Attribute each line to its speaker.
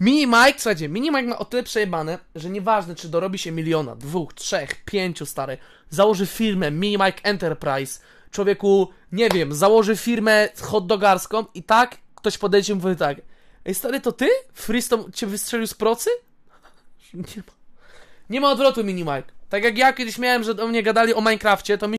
Speaker 1: Mini Mike, słuchajcie, Mini Mike ma o tyle przejebane, że nieważne czy dorobi się miliona, dwóch, trzech, pięciu stary, założy firmę Mini Mike Enterprise, człowieku, nie wiem, założy firmę hotdogarską i tak ktoś podejdzie i mówi tak, ej stary, to ty? Freestone cię wystrzelił z procy? Nie ma, nie ma odwrotu Mini Mike. Tak jak ja kiedyś miałem, że do mnie gadali o Minecrafcie, to mi